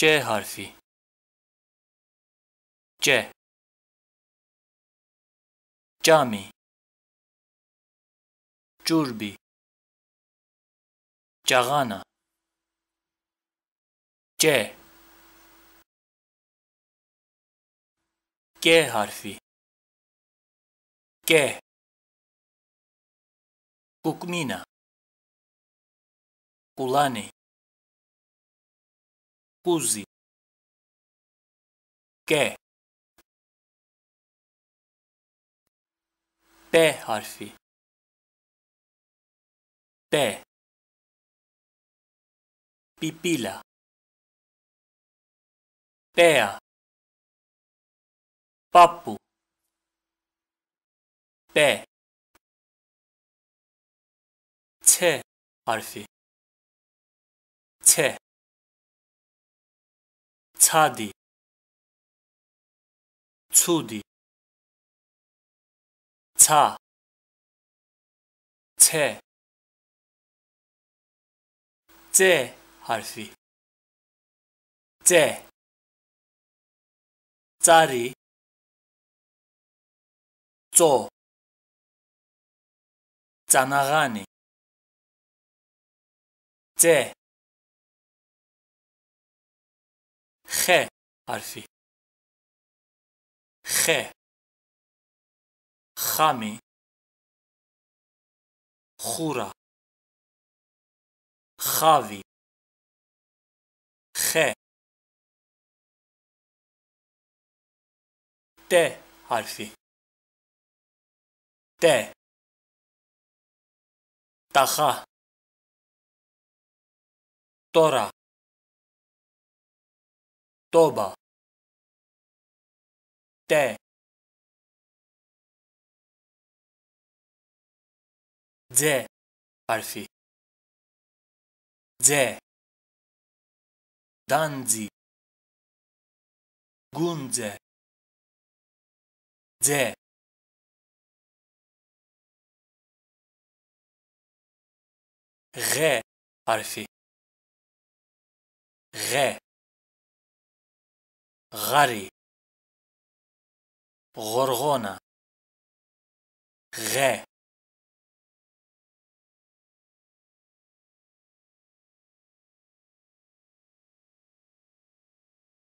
ج حرفی ج جامی جوربی جغانا ج گ حرفی گ كوكمينا كولاني così G D harfi D pipila tea papu te ç harfi ç chadi chudi cha che ze harfi ze zari zo zanagani χ αρφή. χ χάμι χούρα χάβι χ τε αρφή. τε ταχά τώρα طوبة ت ز حرفي ز دانزي گونزه ز غ حرفي غ غري غرغونة غي